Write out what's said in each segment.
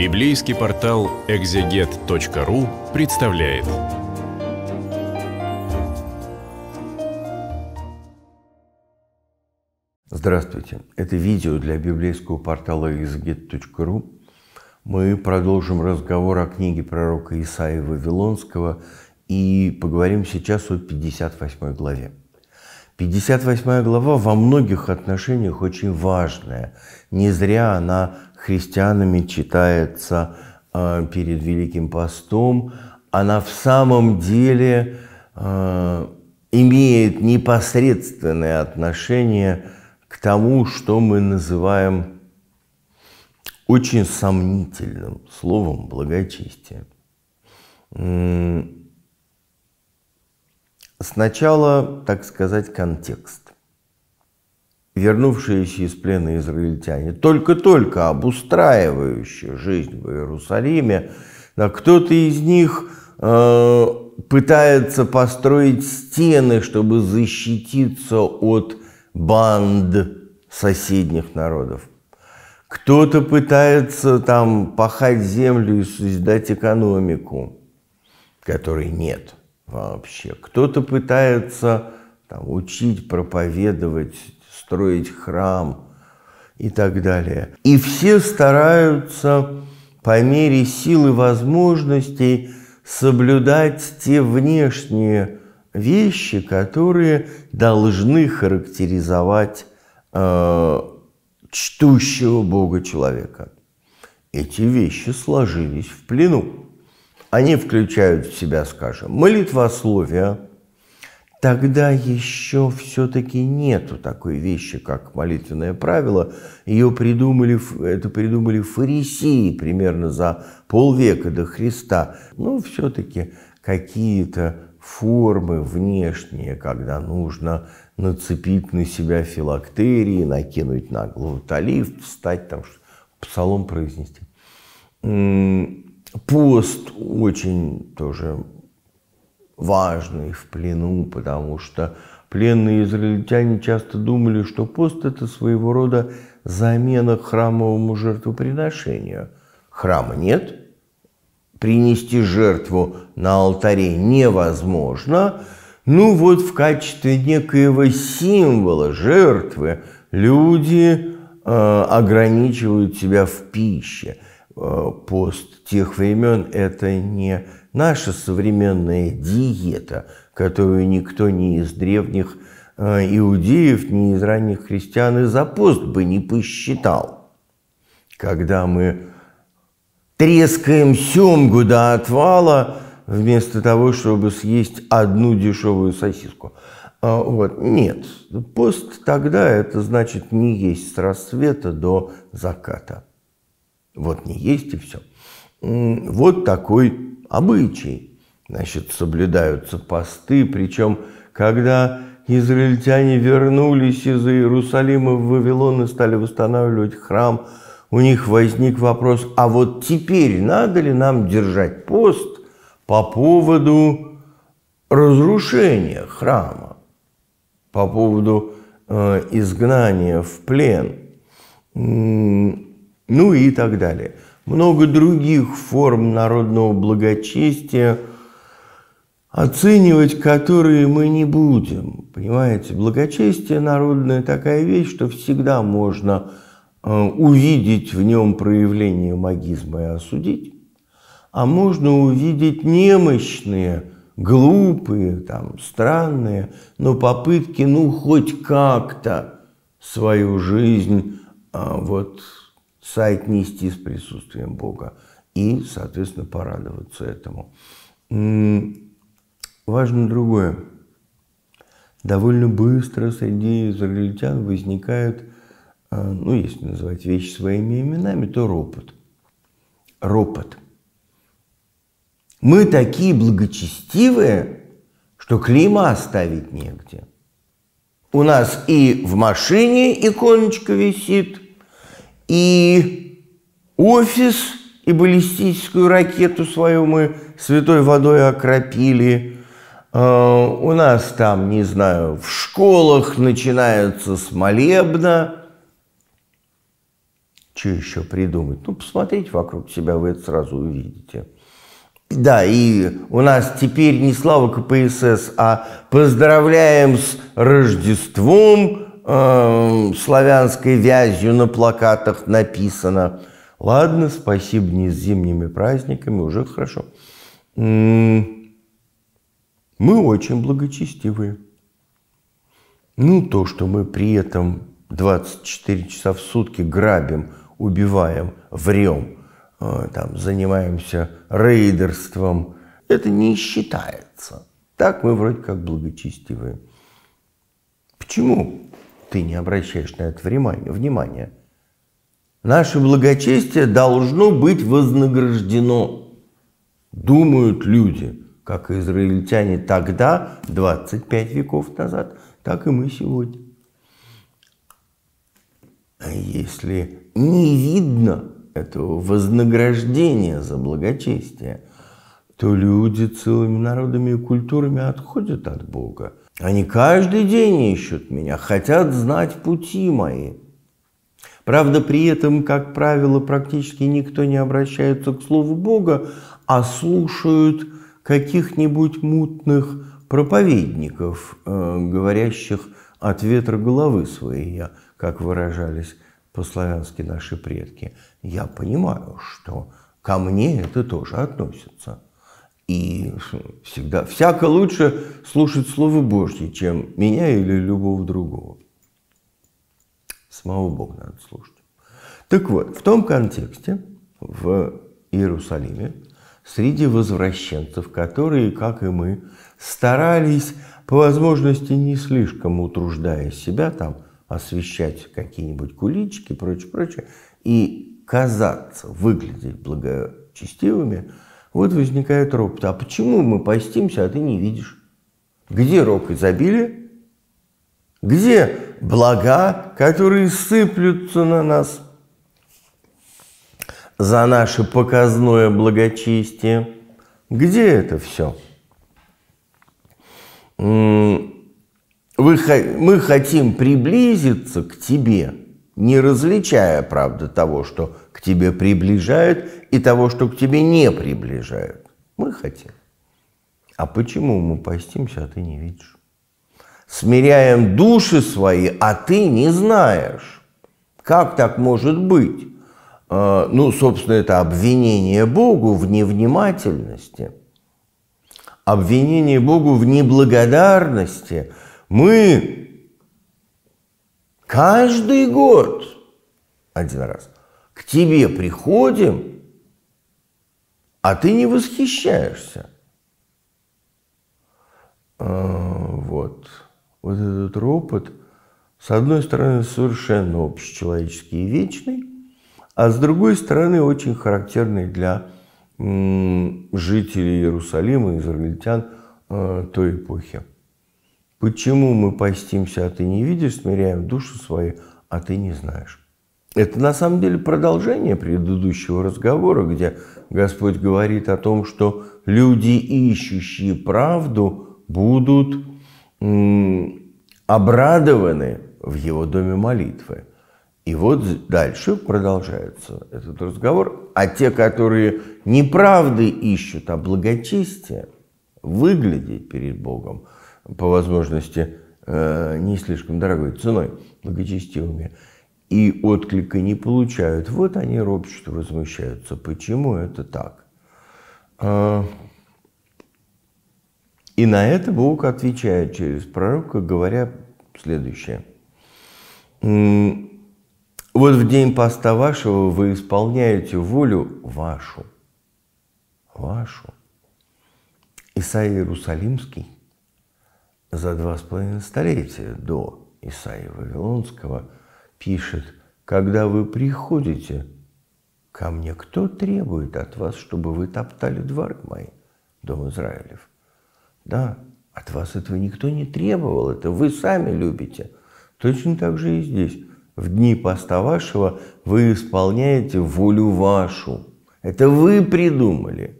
Библейский портал экзегет.ру представляет. Здравствуйте! Это видео для библейского портала экзегет.ру. Мы продолжим разговор о книге пророка Исаия Вавилонского и поговорим сейчас о 58 главе. 58 глава во многих отношениях очень важная. Не зря она христианами читается э, перед Великим постом, она в самом деле э, имеет непосредственное отношение к тому, что мы называем очень сомнительным словом благочестие. Сначала, так сказать, контекст вернувшиеся из плена израильтяне, только-только обустраивающие жизнь в Иерусалиме, да, кто-то из них э, пытается построить стены, чтобы защититься от банд соседних народов. Кто-то пытается там пахать землю и создать экономику, которой нет вообще. Кто-то пытается там, учить, проповедовать строить храм и так далее. И все стараются по мере силы возможностей соблюдать те внешние вещи, которые должны характеризовать э, чтущего Бога человека. Эти вещи сложились в плену. Они включают в себя, скажем, молитвословие – Тогда еще все-таки нету такой вещи, как молитвенное правило. Ее придумали, это придумали фарисеи примерно за полвека до Христа. Ну, все-таки какие-то формы внешние, когда нужно нацепить на себя филактерии, накинуть на голову талиф, встать там, псалом произнести. Пост очень тоже важный в плену, потому что пленные израильтяне часто думали, что пост – это своего рода замена храмовому жертвоприношению. Храма нет, принести жертву на алтаре невозможно, ну вот в качестве некоего символа жертвы люди э, ограничивают себя в пище – Э, пост тех времен – это не наша современная диета, которую никто ни из древних э, иудеев, ни из ранних христиан и за пост бы не посчитал. Когда мы трескаем семгу до отвала, вместо того, чтобы съесть одну дешевую сосиску. А, вот. Нет, пост тогда это значит не есть с рассвета до заката. Вот не есть и все. Вот такой обычай. Значит, соблюдаются посты, причем, когда израильтяне вернулись из Иерусалима в Вавилон и стали восстанавливать храм, у них возник вопрос, а вот теперь надо ли нам держать пост по поводу разрушения храма, по поводу э, изгнания в плен? ну и так далее. Много других форм народного благочестия, оценивать которые мы не будем. Понимаете, благочестие народное такая вещь, что всегда можно э, увидеть в нем проявление магизма и осудить, а можно увидеть немощные, глупые, там, странные, но попытки, ну, хоть как-то свою жизнь а, вот сайт нести с присутствием Бога и, соответственно, порадоваться этому. Важно другое. Довольно быстро среди израильтян возникает, э, ну, если называть вещи своими именами, то ропот. Ропот. Мы такие благочестивые, что клима оставить негде. У нас и в машине иконочка висит, и офис, и баллистическую ракету свою мы святой водой окропили. Э, у нас там, не знаю, в школах начинаются с молебна. Что еще придумать? Ну, посмотрите вокруг себя, вы это сразу увидите. Да, и у нас теперь не слава КПСС, а поздравляем с Рождеством Эм, славянской вязью на плакатах написано. Ладно, спасибо, не с зимними праздниками, уже хорошо. Мы очень благочестивые. Ну, то, что мы при этом 24 часа в сутки грабим, убиваем, врем, э, там, занимаемся рейдерством, это не считается. Так мы вроде как благочестивые. Почему? ты не обращаешь на это внимания. внимания. Наше благочестие должно быть вознаграждено, думают люди, как израильтяне тогда, 25 веков назад, так и мы сегодня. А если не видно этого вознаграждения за благочестие, то люди целыми народами и культурами отходят от Бога – они каждый день ищут меня, хотят знать пути мои. Правда, при этом, как правило, практически никто не обращается к Слову Бога, а слушают каких-нибудь мутных проповедников, э, говорящих от ветра головы своей, как выражались по-славянски наши предки. Я понимаю, что ко мне это тоже относится. И всегда, всяко лучше слушать Слово Божье, чем меня или любого другого. Самого Бога надо слушать. Так вот, в том контексте, в Иерусалиме, среди возвращенцев, которые, как и мы, старались по возможности не слишком утруждая себя там, освещать какие-нибудь кулички, прочее, прочее, и казаться, выглядеть благочестивыми – вот возникает ропот. А почему мы постимся, а ты не видишь? Где рок изобилия? Где блага, которые сыплются на нас за наше показное благочестие? Где это все? мы хотим приблизиться к тебе – не различая, правда, того, что к тебе приближают, и того, что к тебе не приближают. Мы хотим. А почему мы постимся, а ты не видишь? Смиряем души свои, а ты не знаешь. Как так может быть? А, ну, собственно, это обвинение Богу в невнимательности, обвинение Богу в неблагодарности. Мы каждый год один раз к тебе приходим, а ты не восхищаешься. А, вот. Вот этот ропот, с одной стороны, совершенно общечеловеческий и вечный, а с другой стороны, очень характерный для жителей Иерусалима, израильтян а, той эпохи. Почему мы постимся, а ты не видишь, смиряем душу свою, а ты не знаешь? Это на самом деле продолжение предыдущего разговора, где Господь говорит о том, что люди, ищущие правду, будут обрадованы в его доме молитвы. И вот дальше продолжается этот разговор. А те, которые неправды ищут, а благочестие, выглядеть перед Богом – по возможности э, не слишком дорогой ценой, благочестивыми, и отклика не получают. Вот они ропщут, возмущаются. Почему это так? А, и на это Бог отвечает через пророка, говоря следующее. «Вот в день поста вашего вы исполняете волю вашу». Вашу. Исаия Иерусалимский – за два с половиной столетия до Исаия Вавилонского пишет, «Когда вы приходите ко мне, кто требует от вас, чтобы вы топтали дворы мой дом Израилев?» Да, от вас этого никто не требовал, это вы сами любите. Точно так же и здесь. В дни поста вашего вы исполняете волю вашу. Это вы придумали –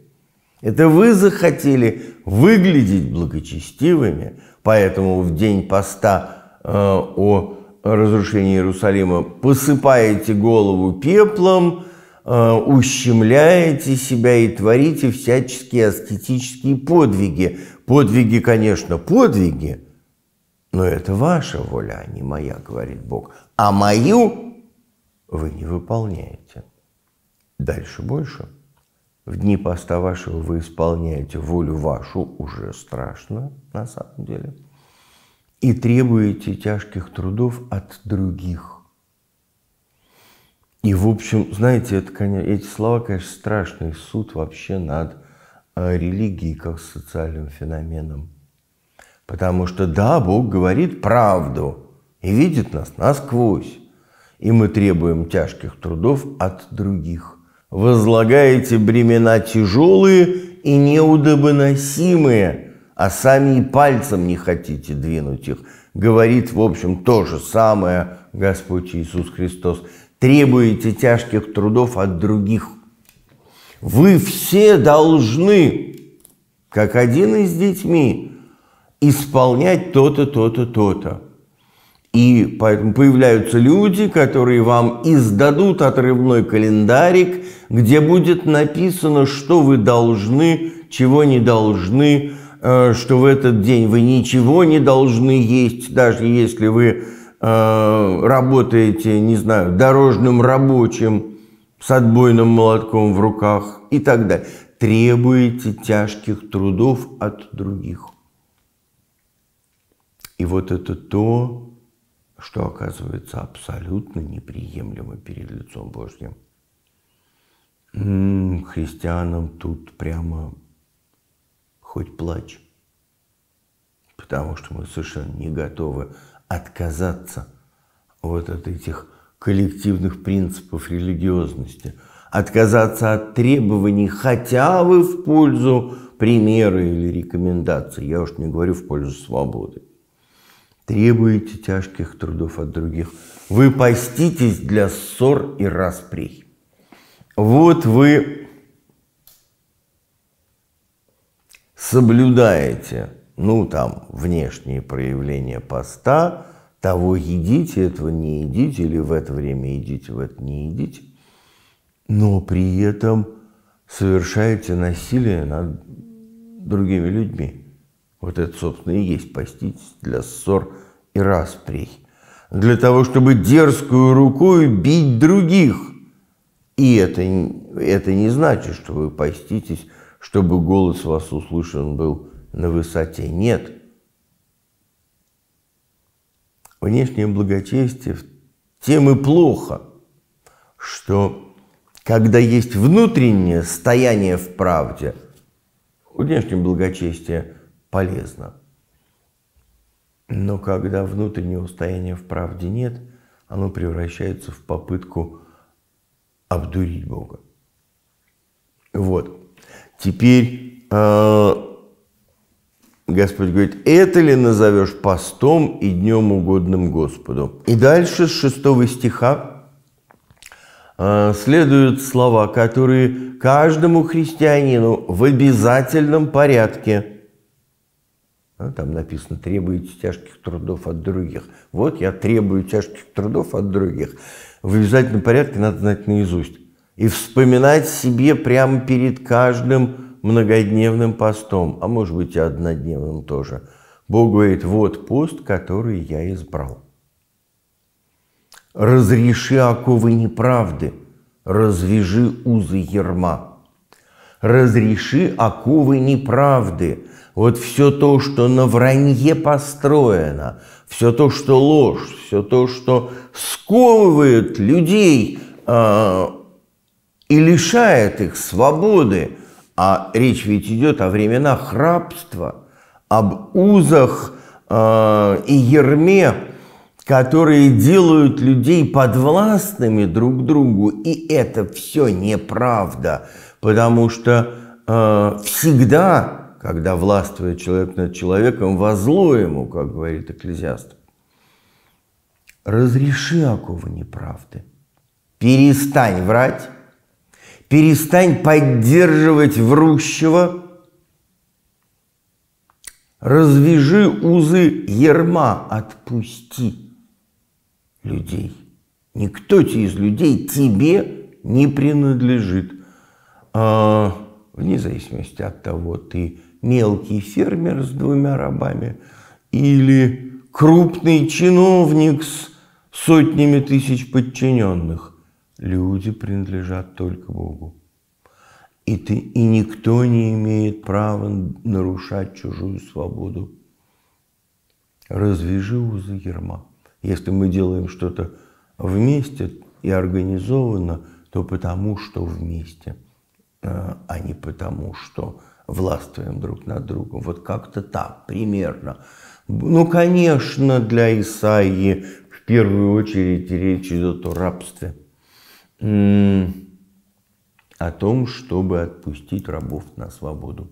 это вы захотели выглядеть благочестивыми, поэтому в день поста э, о разрушении Иерусалима посыпаете голову пеплом, э, ущемляете себя и творите всяческие аскетические подвиги. Подвиги, конечно, подвиги, но это ваша воля, а не моя, говорит Бог. А мою вы не выполняете. Дальше больше в дни поста вашего вы исполняете волю вашу, уже страшно на самом деле, и требуете тяжких трудов от других. И, в общем, знаете, это, конечно, эти слова, конечно, страшный суд вообще над а, религией как социальным феноменом. Потому что, да, Бог говорит правду и видит нас насквозь. И мы требуем тяжких трудов от других – возлагаете бремена тяжелые и неудобоносимые, а сами и пальцем не хотите двинуть их. Говорит, в общем, то же самое Господь Иисус Христос. Требуете тяжких трудов от других. Вы все должны, как один из детьми, исполнять то-то, то-то, то-то. И поэтому появляются люди, которые вам издадут отрывной календарик, где будет написано, что вы должны, чего не должны, э, что в этот день вы ничего не должны есть, даже если вы э, работаете, не знаю, дорожным рабочим с отбойным молотком в руках и так далее. Требуете тяжких трудов от других. И вот это то, что оказывается абсолютно неприемлемо перед лицом Божьим. М-м, христианам тут прямо хоть плачь, потому что мы совершенно не готовы отказаться вот от этих коллективных принципов религиозности, отказаться от требований хотя бы в пользу примеры или рекомендации, я уж не говорю в пользу свободы требуете тяжких трудов от других. Вы поститесь для ссор и расприй. Вот вы соблюдаете, ну там, внешние проявления поста, того едите, этого не едите, или в это время едите, в это не едите, но при этом совершаете насилие над другими людьми. Вот это, собственно, и есть поститесь для ссор и расприй, для того, чтобы дерзкую рукой бить других. И это, это не значит, что вы поститесь, чтобы голос вас услышан был на высоте. Нет. Внешнее благочестие тем и плохо, что когда есть внутреннее стояние в правде, внешнее благочестие – полезно. Но когда внутреннего состояния в правде нет, оно превращается в попытку обдурить Бога. Вот. Теперь э, Господь говорит, это ли назовешь постом и днем угодным Господу? И дальше с 6 стиха э, следуют слова, которые каждому христианину в обязательном порядке – ну, там написано «требуете тяжких трудов от других». Вот я требую тяжких трудов от других. В обязательном порядке надо знать наизусть. И вспоминать себе прямо перед каждым многодневным постом, а может быть и однодневным тоже. Бог говорит, вот пост, который я избрал. Разреши оковы неправды, развяжи узы ерма. Разреши оковы неправды – вот все то, что на вранье построено, все то, что ложь, все то, что сковывает людей э, и лишает их свободы, а речь ведь идет о временах рабства, об узах э, и ерме, которые делают людей подвластными друг другу, и это все неправда, потому что э, всегда когда властвует человек над человеком, во зло ему, как говорит экклезиаст. Разреши оковы неправды. Перестань врать, перестань поддерживать врущего, развяжи узы ерма, отпусти людей. Никто из людей тебе не принадлежит. А, вне зависимости от того, ты мелкий фермер с двумя рабами или крупный чиновник с сотнями тысяч подчиненных. Люди принадлежат только Богу. И, ты, и никто не имеет права нарушать чужую свободу. Развяжи узы ерма. Если мы делаем что-то вместе и организованно, то потому что вместе, а не потому что властвуем друг над другом. Вот как-то так, примерно. Ну, конечно, для Исаии в первую очередь речь идет о рабстве. О том, чтобы отпустить рабов на свободу.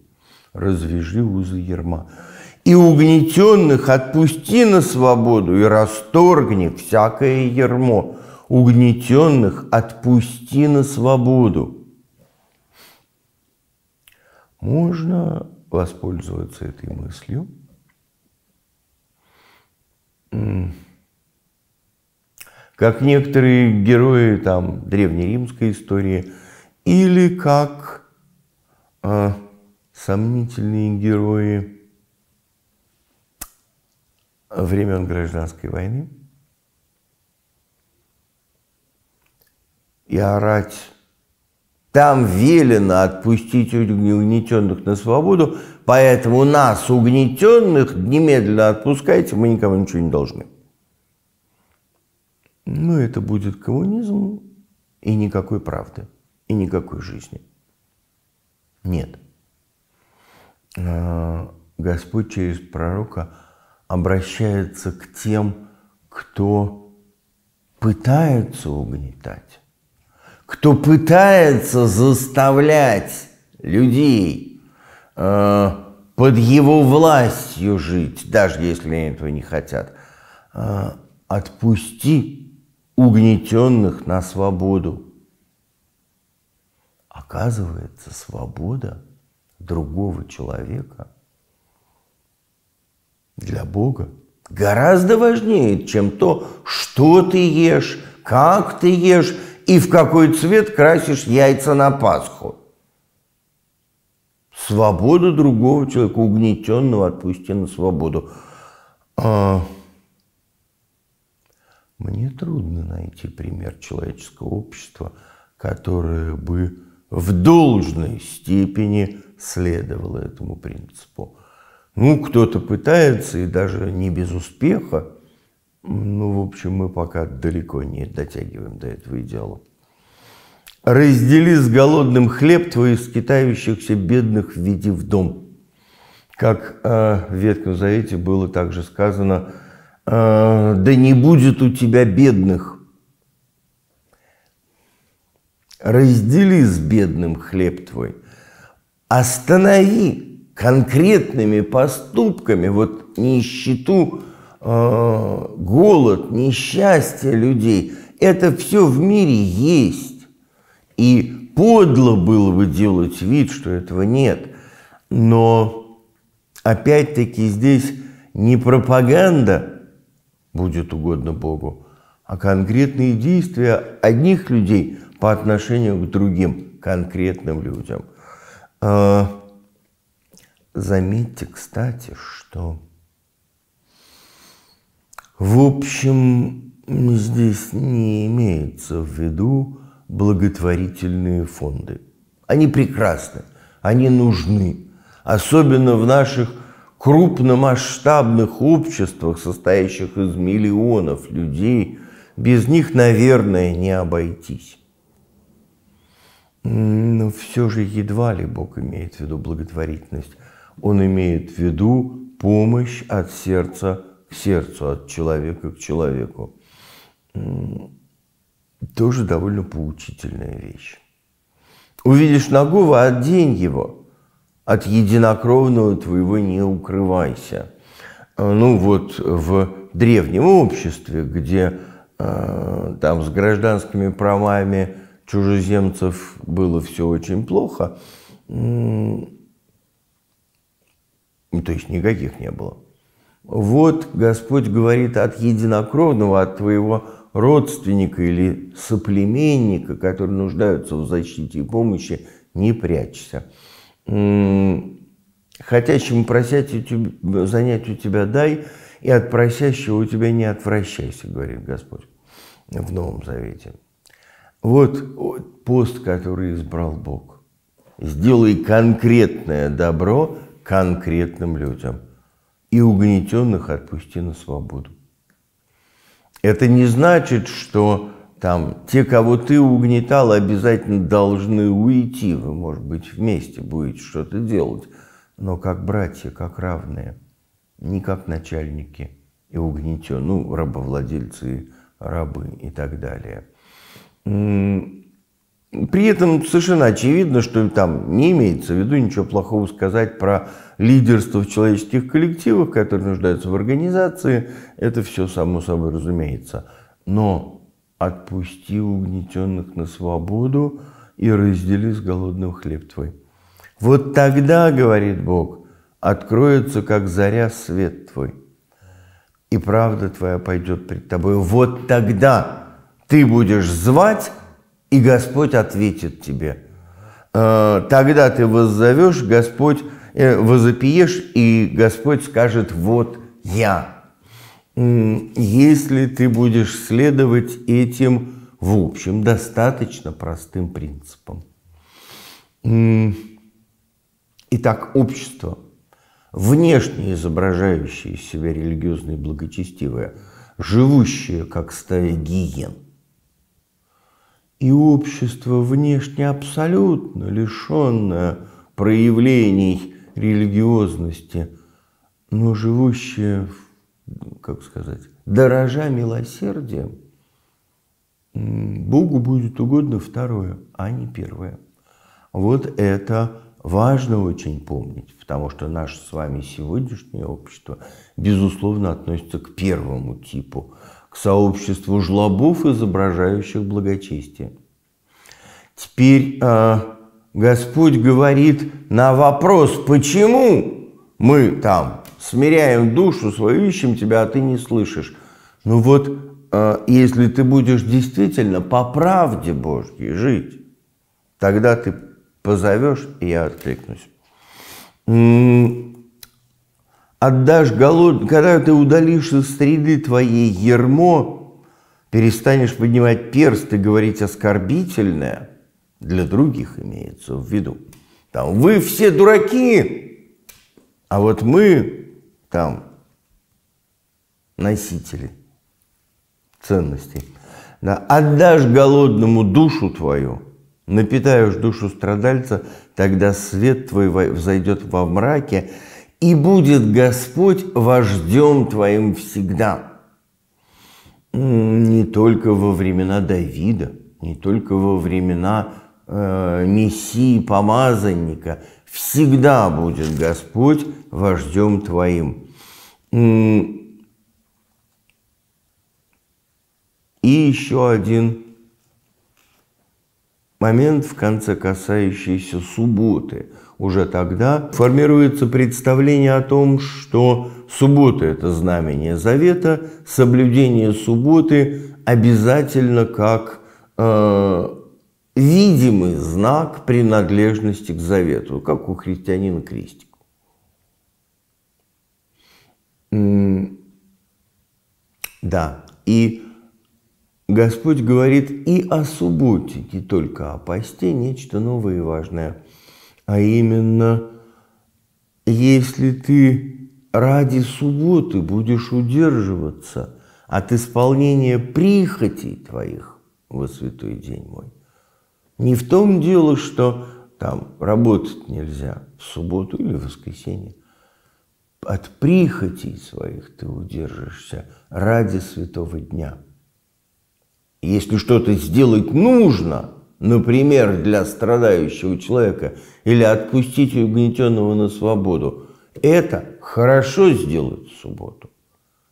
Развяжи узы ерма. И угнетенных отпусти на свободу, и расторгни всякое ермо. Угнетенных отпусти на свободу можно воспользоваться этой мыслью. Как некоторые герои там древнеримской истории, или как э, сомнительные герои времен гражданской войны. И орать там велено отпустить угнетенных на свободу, поэтому нас, угнетенных, немедленно отпускайте, мы никому ничего не должны. Ну, это будет коммунизм и никакой правды, и никакой жизни. Нет. А, Господь через пророка обращается к тем, кто пытается угнетать кто пытается заставлять людей э, под его властью жить, даже если они этого не хотят, э, отпусти угнетенных на свободу. Оказывается, свобода другого человека для Бога гораздо важнее, чем то, что ты ешь, как ты ешь и в какой цвет красишь яйца на Пасху. Свобода другого человека, угнетенного, отпусти на свободу. А... Мне трудно найти пример человеческого общества, которое бы в должной степени следовало этому принципу. Ну, кто-то пытается, и даже не без успеха, ну, в общем, мы пока далеко не дотягиваем до этого идеала. «Раздели с голодным хлеб твой твоих скитающихся бедных введи в дом». Как э, в Ветхом Завете было также сказано, э, «Да не будет у тебя бедных». Раздели с бедным хлеб твой. Останови конкретными поступками вот нищету, Э, голод, несчастье людей, это все в мире есть. И подло было бы делать вид, что этого нет. Но опять-таки здесь не пропаганда, будет угодно Богу, а конкретные действия одних людей по отношению к другим конкретным людям. Э, заметьте, кстати, что в общем, здесь не имеется в виду благотворительные фонды. Они прекрасны, они нужны, особенно в наших крупномасштабных обществах, состоящих из миллионов людей, без них, наверное, не обойтись. Но все же едва ли Бог имеет в виду благотворительность. Он имеет в виду помощь от сердца сердцу, от человека к человеку, тоже довольно поучительная вещь. Увидишь нагого, одень его. От единокровного твоего не укрывайся. А, ну вот в древнем обществе, где э, там с гражданскими правами чужеземцев было все очень плохо, ну, то есть никаких не было – вот Господь говорит от единокровного, от твоего родственника или соплеменника, которые нуждаются в защите и помощи, не прячься. Хотящему просять у тебя, занять у тебя дай, и от просящего у тебя не отвращайся, говорит Господь в Новом Завете. вот пост, который избрал Бог. Сделай конкретное добро конкретным людям – и угнетенных отпусти на свободу. Это не значит, что там те, кого ты угнетал, обязательно должны уйти. Вы, может быть, вместе будете что-то делать, но как братья, как равные, не как начальники и угнетен, ну, рабовладельцы, рабы и так далее. При этом совершенно очевидно, что там не имеется в виду ничего плохого сказать про лидерство в человеческих коллективах, которые нуждаются в организации, это все само собой разумеется. Но отпусти угнетенных на свободу и раздели с голодным хлеб твой. Вот тогда, говорит Бог, откроется, как заря, свет твой, и правда твоя пойдет пред тобой. Вот тогда ты будешь звать, и Господь ответит тебе. Э, тогда ты воззовешь, Господь Э, возопиешь, и Господь скажет, вот я. Если ты будешь следовать этим, в общем, достаточно простым принципам. Итак, общество, внешне изображающее из себя религиозное и благочестивое, живущее как стая гиен, и общество внешне абсолютно лишенное проявлений религиозности, но живущие, как сказать, дорожа милосердием, Богу будет угодно второе, а не первое. Вот это важно очень помнить, потому что наше с вами сегодняшнее общество, безусловно, относится к первому типу, к сообществу жлобов, изображающих благочестие. Теперь а, Господь говорит на вопрос, почему мы там смиряем душу свою, ищем тебя, а ты не слышишь. Ну вот, э, если ты будешь действительно по правде Божьей жить, тогда ты позовешь, и я откликнусь. Отдашь голод, когда ты удалишь из среды твоей ермо, перестанешь поднимать перст и говорить оскорбительное – для других имеется в виду. Там, вы все дураки, а вот мы там носители ценностей. Да, отдашь голодному душу твою, напитаешь душу страдальца, тогда свет твой взойдет во мраке, и будет Господь вождем твоим всегда. Не только во времена Давида, не только во времена э, Мессии, помазанника, всегда будет Господь вождем твоим. И еще один момент, в конце касающийся субботы. Уже тогда формируется представление о том, что суббота – это знамение завета, соблюдение субботы обязательно как э, видимый знак принадлежности к завету, как у христианина крестику. Да, и Господь говорит и о субботе, не только о посте, нечто новое и важное. А именно, если ты ради субботы будешь удерживаться от исполнения прихотей твоих во святой день мой, не в том дело, что там работать нельзя в субботу или в воскресенье. От прихотей своих ты удержишься ради святого дня. если что-то сделать нужно, например, для страдающего человека, или отпустить угнетенного на свободу, это хорошо сделать в субботу.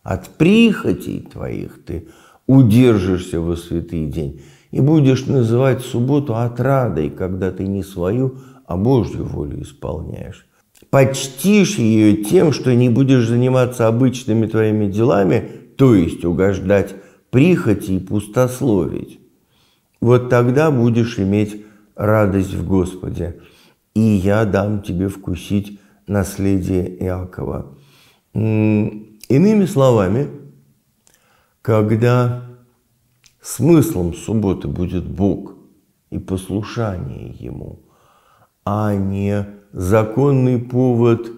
От прихотей твоих ты удержишься во святый день и будешь называть субботу отрадой, когда ты не свою, а Божью волю исполняешь. Почтишь ее тем, что не будешь заниматься обычными твоими делами, то есть угождать прихоти и пустословить. Вот тогда будешь иметь радость в Господе, и я дам тебе вкусить наследие Иакова. Иными словами, когда Смыслом субботы будет Бог и послушание Ему, а не законный повод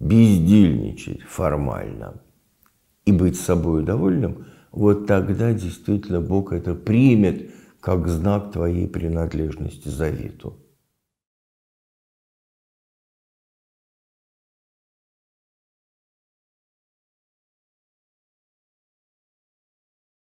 бездельничать формально и быть собой довольным, вот тогда действительно Бог это примет как знак твоей принадлежности завету.